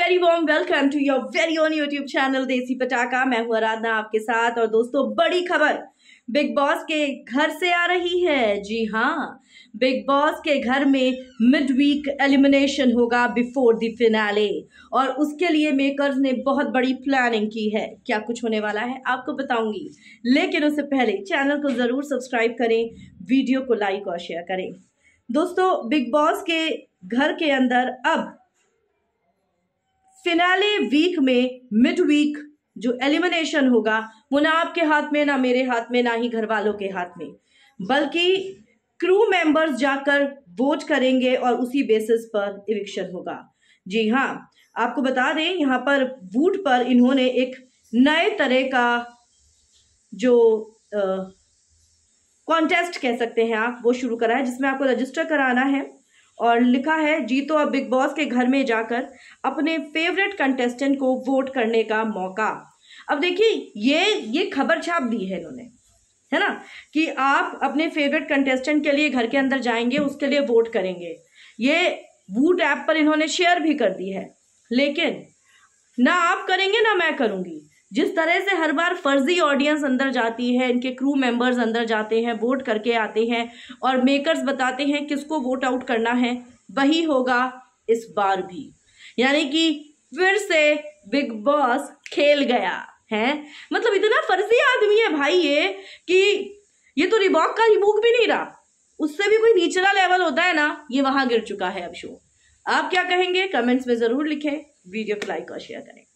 very warm welcome to your very own YouTube channel Desi Patakha मैं हूं आराधना आपके साथ और दोस्तों बड़ी खबर बिग बॉस के घर से आ रही है जी हाँ बिग बॉस के घर में मिड वीक एलिमिनेशन होगा बिफोर द फिनाले और उसके लिए मेकर्स ने बहुत बड़ी प्लानिंग की है क्या कुछ होने वाला है आपको बताऊंगी लेकिन उससे पहले चैनल को ज़रूर सब्सक्राइब करें वीडियो को लाइक और शेयर करें दोस्तों बिग बॉस के घर के अंदर अब फिनाले वीक में मिड वीक जो एलिमिनेशन होगा वो ना आपके हाथ में ना मेरे हाथ में ना ही घर वालों के हाथ में बल्कि क्रू मेंबर्स जाकर वोट करेंगे और उसी बेसिस पर इविक्शन होगा जी हाँ आपको बता दें यहाँ पर वूट पर इन्होंने एक नए तरह का जो कॉन्टेस्ट कह सकते हैं आप वो शुरू करा है जिसमें आपको रजिस्टर कराना है और लिखा है जीतो अब बिग बॉस के घर में जाकर अपने फेवरेट कंटेस्टेंट को वोट करने का मौका अब देखिए ये ये खबर छाप दी है इन्होंने है ना कि आप अपने फेवरेट कंटेस्टेंट के लिए घर के अंदर जाएंगे उसके लिए वोट करेंगे ये वूट ऐप पर इन्होंने शेयर भी कर दी है लेकिन ना आप करेंगे ना मैं करूंगी जिस तरह से हर बार फर्जी ऑडियंस अंदर जाती है इनके क्रू मेंबर्स अंदर जाते हैं वोट करके आते हैं और मेकर्स बताते हैं किसको वोट आउट करना है वही होगा इस बार भी यानी कि फिर से बिग बॉस खेल गया है मतलब इतना फर्जी आदमी है भाई ये कि ये तो रिबॉक का रिबूक भी नहीं रहा उससे भी कोई निचला लेवल होता है ना ये वहां गिर चुका है अब शो आप क्या कहेंगे कमेंट्स में जरूर लिखें वीडियो को लाइक और शेयर करें